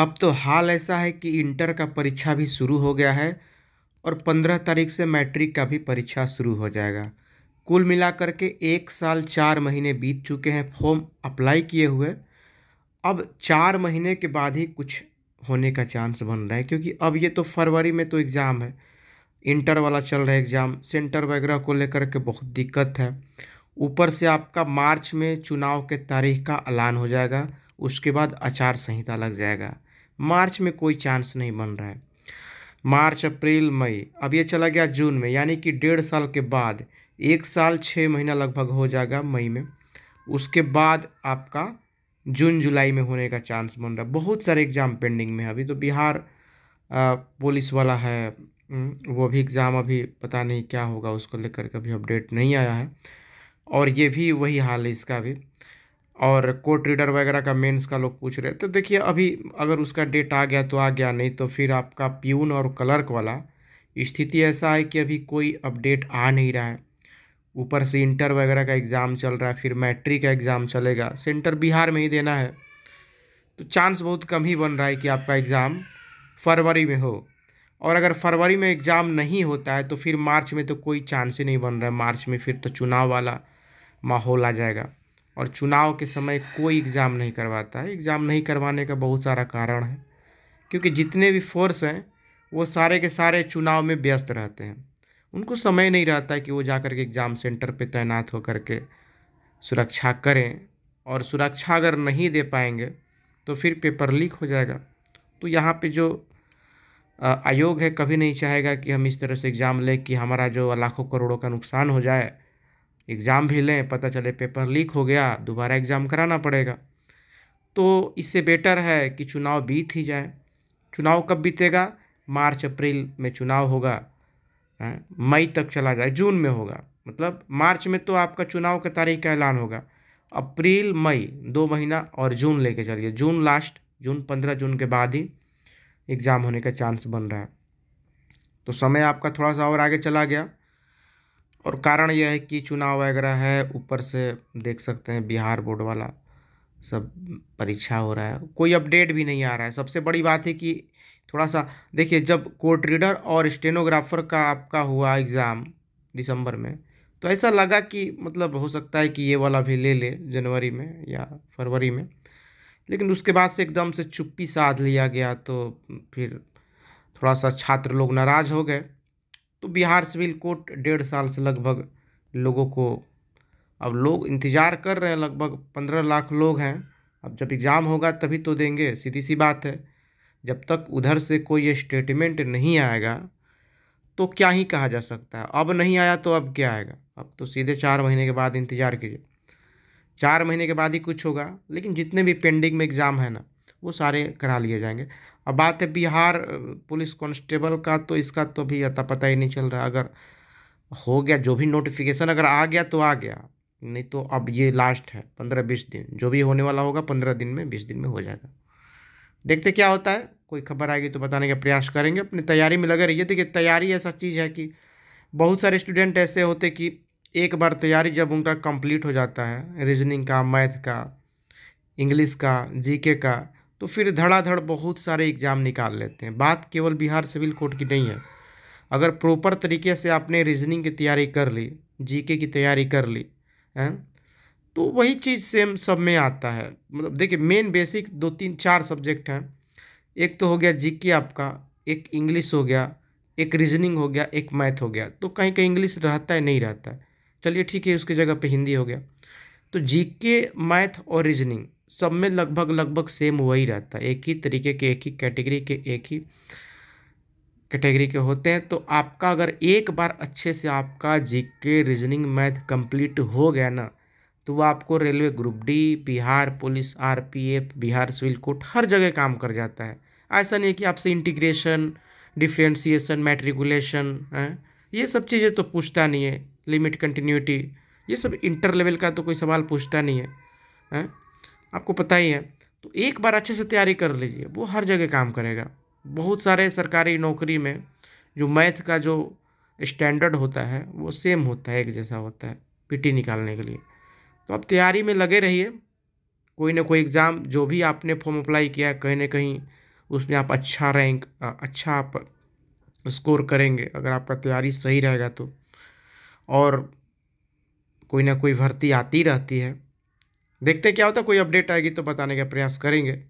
अब तो हाल ऐसा है कि इंटर का परीक्षा भी शुरू हो गया है और पंद्रह तारीख से मैट्रिक का भी परीक्षा शुरू हो जाएगा कुल मिलाकर के एक साल चार महीने बीत चुके हैं फॉर्म अप्लाई किए हुए अब चार महीने के बाद ही कुछ होने का चांस बन रहा है क्योंकि अब ये तो फरवरी में तो एग्ज़ाम है इंटर वाला चल रहा है एग्ज़ाम सेंटर वगैरह को लेकर के बहुत दिक्कत है ऊपर से आपका मार्च में चुनाव के तारीख का ऐलान हो जाएगा उसके बाद आचार संहिता लग जाएगा मार्च में कोई चांस नहीं बन रहा है मार्च अप्रैल मई अब ये चला गया जून में यानी कि डेढ़ साल के बाद एक साल छः महीना लगभग हो जाएगा मई में उसके बाद आपका जून जुलाई में होने का चांस बन रहा है बहुत सारे एग्ज़ाम पेंडिंग में है अभी तो बिहार पुलिस वाला है वो भी एग्ज़ाम अभी पता नहीं क्या होगा उसको लेकर के अभी अपडेट नहीं आया है और ये भी वही हाल है इसका भी और कोर्ट रीडर वगैरह का मेंस का लोग पूछ रहे तो देखिए अभी अगर उसका डेट आ गया तो आ गया नहीं तो फिर आपका प्यून और क्लर्क वाला स्थिति ऐसा है कि अभी कोई अपडेट आ नहीं रहा है ऊपर से इंटर वगैरह का एग्ज़ाम चल रहा है फिर मैट्रिक का एग्ज़ाम चलेगा सेंटर बिहार में ही देना है तो चांस बहुत कम ही बन रहा है कि आपका एग्ज़ाम फरवरी में हो और अगर फरवरी में एग्ज़ाम नहीं होता है तो फिर मार्च में तो कोई चांस ही नहीं बन रहा है मार्च में फिर तो चुनाव वाला माहौल आ जाएगा और चुनाव के समय कोई एग्ज़ाम नहीं करवाता है एग्ज़ाम नहीं करवाने का बहुत सारा कारण है क्योंकि जितने भी फोर्स हैं वो सारे के सारे चुनाव में व्यस्त रहते हैं उनको समय नहीं रहता है कि वो जा कर के एग्ज़ाम सेंटर पे तैनात होकर के सुरक्षा करें और सुरक्षा अगर नहीं दे पाएंगे तो फिर पेपर लीक हो जाएगा तो यहाँ पे जो आयोग है कभी नहीं चाहेगा कि हम इस तरह से एग्ज़ाम लें कि हमारा जो लाखों करोड़ों का नुकसान हो जाए एग्ज़ाम भी लें पता चले पेपर लीक हो गया दोबारा एग्ज़ाम कराना पड़ेगा तो इससे बेटर है कि चुनाव बीत ही जाए चुनाव कब बीतेगा मार्च अप्रैल में चुनाव होगा मई तक चला जाए जून में होगा मतलब मार्च में तो आपका चुनाव का तारीख का ऐलान होगा अप्रैल मई दो महीना और जून लेके चलिए जून लास्ट जून पंद्रह जून के बाद ही एग्ज़ाम होने का चांस बन रहा है तो समय आपका थोड़ा सा और आगे चला गया और कारण यह है कि चुनाव वगैरह है ऊपर से देख सकते हैं बिहार बोर्ड वाला सब परीक्षा हो रहा है कोई अपडेट भी नहीं आ रहा है सबसे बड़ी बात है कि थोड़ा सा देखिए जब कोर्ट रीडर और स्टेनोग्राफर का आपका हुआ एग्ज़ाम दिसंबर में तो ऐसा लगा कि मतलब हो सकता है कि ये वाला भी ले ले जनवरी में या फरवरी में लेकिन उसके बाद से एकदम से चुप्पी साध लिया गया तो फिर थोड़ा सा छात्र लोग नाराज़ हो गए तो बिहार सिविल कोर्ट डेढ़ साल से लगभग लोगों को अब लोग इंतज़ार कर रहे हैं लगभग पंद्रह लाख लोग हैं अब जब एग्ज़ाम होगा तभी तो देंगे सीधी सी बात है जब तक उधर से कोई स्टेटमेंट नहीं आएगा तो क्या ही कहा जा सकता है अब नहीं आया तो अब क्या आएगा अब तो सीधे चार महीने के बाद इंतज़ार कीजिए चार महीने के बाद ही कुछ होगा लेकिन जितने भी पेंडिंग में एग्ज़ाम है ना वो सारे करा लिए जाएंगे अब बात है बिहार पुलिस कांस्टेबल का तो इसका तो भी अता पता ही नहीं चल रहा अगर हो गया जो भी नोटिफिकेशन अगर आ गया तो आ गया नहीं तो अब ये लास्ट है पंद्रह बीस दिन जो भी होने वाला होगा पंद्रह दिन में बीस दिन में हो जाएगा देखते क्या होता है कोई खबर आएगी तो बताने का प्रयास करेंगे अपनी तैयारी में लगे रहिए देखिए तैयारी ऐसा चीज़ है कि बहुत सारे स्टूडेंट ऐसे होते कि एक बार तैयारी जब उनका कंप्लीट हो जाता है रीजनिंग का मैथ का इंग्लिश का जीके का तो फिर धड़ाधड़ बहुत सारे एग्ज़ाम निकाल लेते हैं बात केवल बिहार सिविल कोर्ट की नहीं है अगर प्रॉपर तरीके से आपने रीजनिंग की तैयारी कर ली जीके की तैयारी कर ली है तो वही चीज़ सेम सब में आता है मतलब देखिए मेन बेसिक दो तीन चार सब्जेक्ट हैं एक तो हो गया जीके आपका एक इंग्लिश हो गया एक रीजनिंग हो गया एक मैथ हो गया तो कहीं कहीं इंग्लिश रहता है नहीं रहता है चलिए ठीक है उसकी जगह पर हिंदी हो गया तो जीके मैथ और रीजनिंग सब में लगभग लगभग सेम वही रहता है एक ही तरीके के एक ही कैटेगरी के एक ही कैटेगरी के होते हैं तो आपका अगर एक बार अच्छे से आपका जीके रीजनिंग मैथ कंप्लीट हो गया ना तो वह आपको railway group D Bihar police RPF Bihar civil court हर जगह काम कर जाता है ऐसा नहीं कि आपसे इंटीग्रेशन डिफ्रेंसीसन मैट्रिकुलेशन ये सब चीज़ें तो पूछता नहीं है लिमिट कंटिन्यूटी ये सब इंटर लेवल का तो कोई सवाल पूछता नहीं है, है? आपको पता ही है तो एक बार अच्छे से तैयारी कर लीजिए वो हर जगह काम करेगा बहुत सारे सरकारी नौकरी में जो मैथ का जो स्टैंडर्ड होता है वो सेम होता है एक जैसा होता है पीटी निकालने के लिए तो आप तैयारी में लगे रहिए कोई ना कोई एग्ज़ाम जो भी आपने फॉर्म अप्लाई किया है कहीं ना कहीं उसमें आप अच्छा रैंक अच्छा आप स्कोर करेंगे अगर आपका तैयारी सही रहेगा तो और कोई ना कोई भर्ती आती रहती है देखते क्या होता कोई अपडेट आएगी तो बताने का प्रयास करेंगे